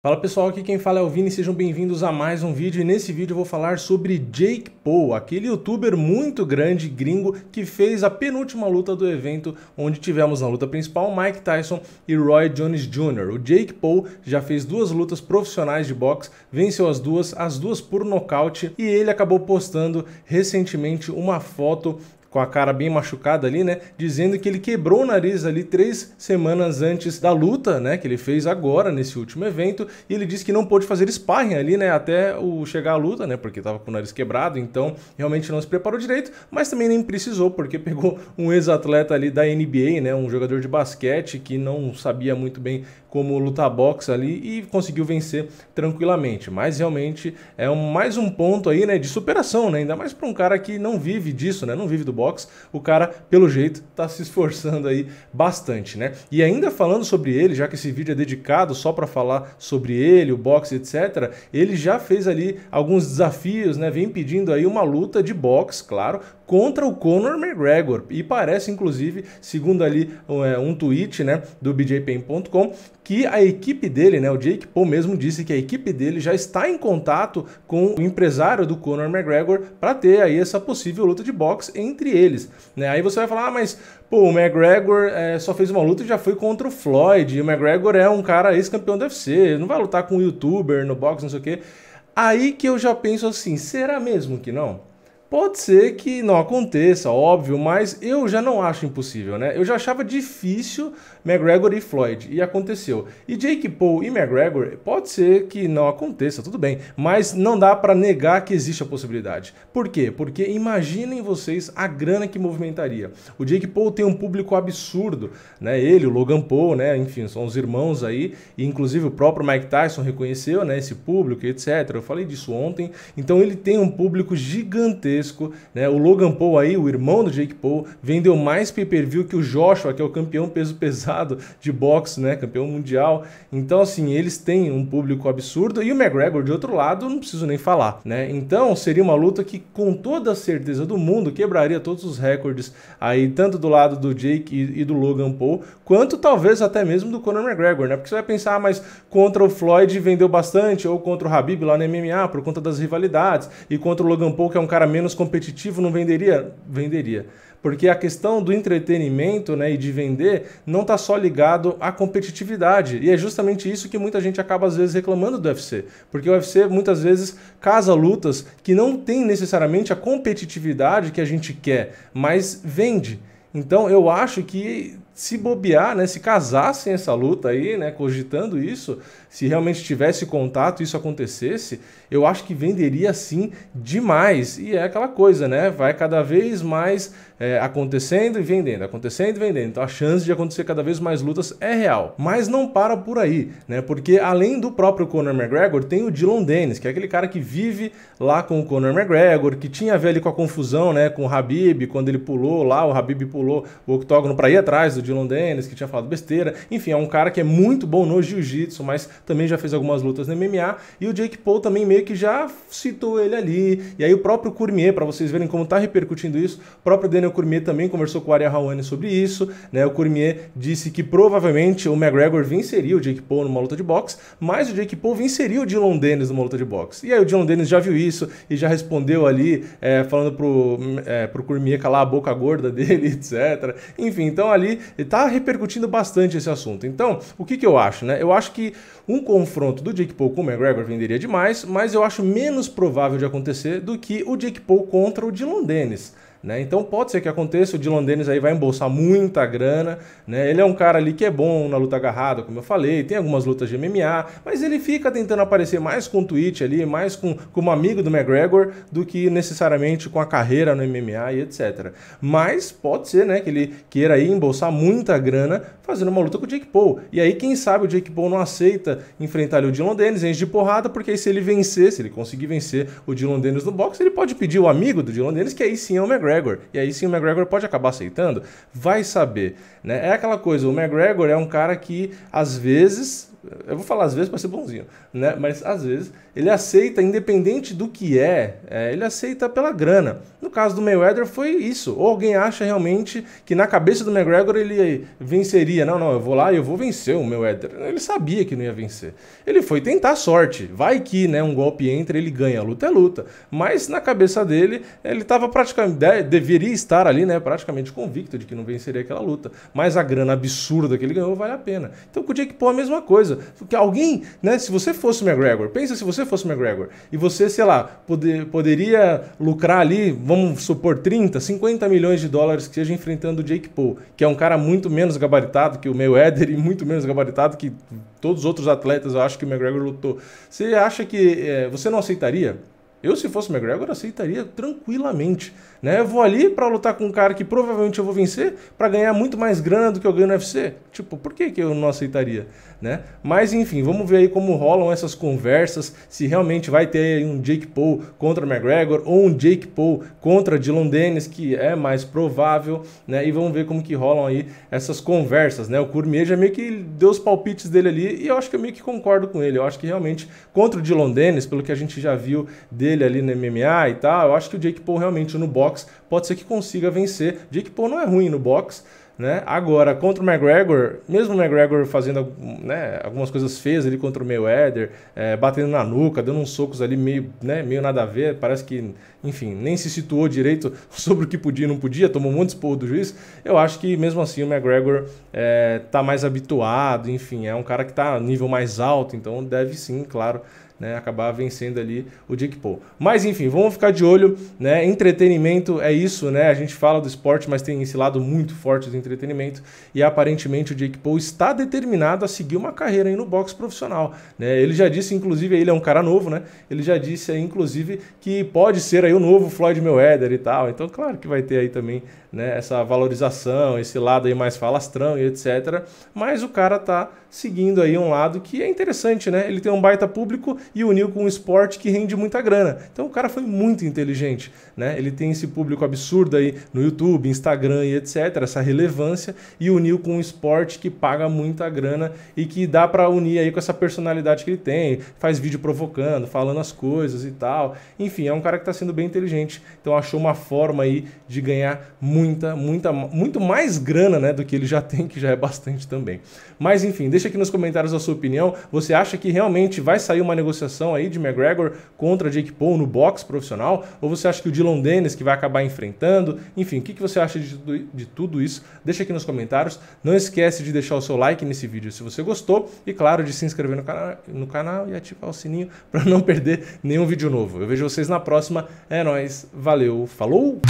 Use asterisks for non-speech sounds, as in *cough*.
Fala pessoal, aqui quem fala é o Vini, sejam bem-vindos a mais um vídeo e nesse vídeo eu vou falar sobre Jake Paul, aquele youtuber muito grande gringo que fez a penúltima luta do evento onde tivemos na luta principal Mike Tyson e Roy Jones Jr. O Jake Paul já fez duas lutas profissionais de boxe, venceu as duas, as duas por nocaute e ele acabou postando recentemente uma foto com a cara bem machucada ali, né? Dizendo que ele quebrou o nariz ali três semanas antes da luta, né? Que ele fez agora nesse último evento. E ele disse que não pôde fazer sparring ali, né? Até o chegar à luta, né? Porque estava com o nariz quebrado, então realmente não se preparou direito, mas também nem precisou, porque *laughs* pegou um ex-atleta ali da NBA, né? Um jogador de basquete que não sabia muito bem como lutar boxe ali e conseguiu vencer tranquilamente. Mas realmente é um, mais um ponto aí, né? De superação, né? Ainda mais para um cara que não vive disso, né? Não vive do box, o cara, pelo jeito, está se esforçando aí bastante, né? E ainda falando sobre ele, já que esse vídeo é dedicado só para falar sobre ele, o boxe, etc., ele já fez ali alguns desafios, né? Vem pedindo aí uma luta de boxe, claro, contra o Conor McGregor. E parece, inclusive, segundo ali é, um tweet né, do BJPen.com, que a equipe dele, né, o Jake Paul mesmo disse que a equipe dele já está em contato com o empresário do Conor McGregor para ter aí essa possível luta de boxe entre eles. Né? Aí você vai falar, ah, mas pô, o McGregor é, só fez uma luta e já foi contra o Floyd. E o McGregor é um cara ex-campeão do UFC, não vai lutar com um youtuber no boxe, não sei o quê. Aí que eu já penso assim, será mesmo que não? Pode ser que não aconteça, óbvio, mas eu já não acho impossível, né? Eu já achava difícil McGregor e Floyd, e aconteceu. E Jake Paul e McGregor, pode ser que não aconteça, tudo bem, mas não dá para negar que existe a possibilidade. Por quê? Porque imaginem vocês a grana que movimentaria. O Jake Paul tem um público absurdo, né? Ele, o Logan Paul, né? Enfim, são os irmãos aí, e inclusive o próprio Mike Tyson reconheceu, né? Esse público, etc. Eu falei disso ontem. Então ele tem um público gigantesco gigantesco. Né? O Logan Paul aí, o irmão do Jake Paul, vendeu mais pay-per-view que o Joshua, que é o campeão peso pesado de boxe, né? campeão mundial. Então, assim, eles têm um público absurdo. E o McGregor, de outro lado, não preciso nem falar. Né? Então, seria uma luta que, com toda a certeza do mundo, quebraria todos os recordes aí, tanto do lado do Jake e, e do Logan Paul, quanto talvez até mesmo do Conor McGregor, né? Porque você vai pensar, ah, mas contra o Floyd vendeu bastante, ou contra o Habib lá no MMA, por conta das rivalidades, e contra o Logan Paul, que é um cara menos menos competitivo, não venderia? Venderia. Porque a questão do entretenimento né, e de vender não está só ligado à competitividade. E é justamente isso que muita gente acaba, às vezes, reclamando do UFC. Porque o UFC muitas vezes casa lutas que não tem necessariamente a competitividade que a gente quer, mas vende. Então eu acho que se bobear, né, se casassem essa luta aí, né, cogitando isso, se realmente tivesse contato, isso acontecesse, eu acho que venderia sim demais. E é aquela coisa, né, vai cada vez mais é, acontecendo e vendendo, acontecendo e vendendo. Então a chance de acontecer cada vez mais lutas é real. Mas não para por aí, né, porque além do próprio Conor McGregor, tem o Dylan Dennis, que é aquele cara que vive lá com o Conor McGregor, que tinha a ver ali com a confusão, né, com o Habib, quando ele pulou lá, o Habib pulou o octógono para ir atrás do de Lon Dennis, que tinha falado besteira. Enfim, é um cara que é muito bom no jiu-jitsu, mas também já fez algumas lutas no MMA. E o Jake Paul também meio que já citou ele ali. E aí o próprio Cormier, para vocês verem como tá repercutindo isso, o próprio Daniel Cormier também conversou com o Arya Rawane sobre isso. Né? O Cormier disse que provavelmente o McGregor venceria o Jake Paul numa luta de boxe, mas o Jake Paul venceria o Dylan Dennis numa luta de boxe. E aí o Dylan Dennis já viu isso e já respondeu ali, é, falando pro, é, pro Cormier calar a boca gorda *laughs* dele, etc. Enfim, então ali está repercutindo bastante esse assunto. Então, o que, que eu acho? Né? Eu acho que um confronto do Jake Paul com o McGregor venderia demais, mas eu acho menos provável de acontecer do que o Jake Paul contra o Dylan Dennis. Né? Então pode ser que aconteça, o Dylan Dennis aí vai embolsar muita grana. Né? Ele é um cara ali que é bom na luta agarrada, como eu falei, tem algumas lutas de MMA, mas ele fica tentando aparecer mais com o Twitch ali, mais com, como amigo do McGregor, do que necessariamente com a carreira no MMA e etc. Mas pode ser né, que ele queira aí embolsar muita grana fazendo uma luta com o Jake Paul. E aí, quem sabe o Jake Paul não aceita enfrentar o Dylan Dennis, enche de porrada, porque aí se ele vencer, se ele conseguir vencer o Dylan Dennis no boxe, ele pode pedir o amigo do Dylan Dennis, que aí sim é o McGregor. McGregor. E aí sim o McGregor pode acabar aceitando, vai saber. Né? É aquela coisa, o McGregor é um cara que às vezes eu vou falar às vezes para ser bonzinho, né? Mas às vezes ele aceita, independente do que é, é, ele aceita pela grana. No caso do Mayweather foi isso. Ou alguém acha realmente que na cabeça do McGregor ele venceria? Não, não, eu vou lá e eu vou vencer o Mayweather. Ele sabia que não ia vencer. Ele foi tentar sorte. Vai que, né? Um golpe entra, ele ganha. Luta é luta. Mas na cabeça dele ele estava praticamente deveria estar ali, né? Praticamente convicto de que não venceria aquela luta. Mas a grana absurda que ele ganhou vale a pena. Então com o pôr a mesma coisa. Porque alguém, né? Se você fosse o McGregor, pensa se você fosse o McGregor e você, sei lá, poder, poderia lucrar ali, vamos supor, 30, 50 milhões de dólares que esteja enfrentando o Jake Paul, que é um cara muito menos gabaritado que o meu Éder e muito menos gabaritado que todos os outros atletas, eu acho que o McGregor lutou. Você acha que é, você não aceitaria? Eu, se fosse McGregor, aceitaria tranquilamente. Né? Eu vou ali para lutar com um cara que provavelmente eu vou vencer para ganhar muito mais grana do que eu ganho no UFC. Tipo, por que, que eu não aceitaria? Né? Mas enfim, vamos ver aí como rolam essas conversas, se realmente vai ter um Jake Paul contra McGregor ou um Jake Paul contra Dylan Dennis, que é mais provável, né? E vamos ver como que rolam aí essas conversas, né? O Cormier já meio que deu os palpites dele ali e eu acho que eu meio que concordo com ele. Eu acho que realmente contra o Dylan Dennis, pelo que a gente já viu de dele ali no MMA e tal, eu acho que o Jake Paul realmente no box pode ser que consiga vencer. Jake Paul não é ruim no box, né? Agora, contra o McGregor, mesmo o McGregor fazendo né, algumas coisas fez ali contra o Mayweather, é, batendo na nuca, dando uns socos ali meio, né, meio nada a ver, parece que, enfim, nem se situou direito *laughs* sobre o que podia e não podia, tomou um monte de do juiz. Eu acho que mesmo assim o McGregor é, tá mais habituado, enfim, é um cara que tá nível mais alto, então deve sim, claro, né, acabar vencendo ali o Jake Paul. Mas enfim, vamos ficar de olho, né? Entretenimento é isso, né? A gente fala do esporte, mas tem esse lado muito forte do entretenimento e aparentemente o Jake Paul está determinado a seguir uma carreira aí no boxe profissional, né? Ele já disse inclusive, ele é um cara novo, né? Ele já disse aí, inclusive que pode ser aí o novo Floyd Mayweather e tal. Então, claro que vai ter aí também, né, essa valorização, esse lado aí mais falastrão e etc. Mas o cara tá seguindo aí um lado que é interessante, né? Ele tem um baita público e uniu com um esporte que rende muita grana. Então o cara foi muito inteligente, né? Ele tem esse público absurdo aí no YouTube, Instagram e etc, essa relevância e uniu com um esporte que paga muita grana e que dá para unir aí com essa personalidade que ele tem, faz vídeo provocando, falando as coisas e tal. Enfim, é um cara que está sendo bem inteligente, então achou uma forma aí de ganhar muita, muita, muito mais grana, né, do que ele já tem, que já é bastante também. Mas enfim, deixa aqui nos comentários a sua opinião. Você acha que realmente vai sair uma negociação negociação aí de McGregor contra Jake Paul no boxe profissional? Ou você acha que o Dylan Dennis que vai acabar enfrentando? Enfim, o que, que você acha de, de tudo isso? Deixa aqui nos comentários. Não esquece de deixar o seu like nesse vídeo se você gostou e, claro, de se inscrever no, cana no canal e ativar o sininho *laughs* para não perder nenhum vídeo novo. Eu vejo vocês na próxima. É nóis, valeu, falou!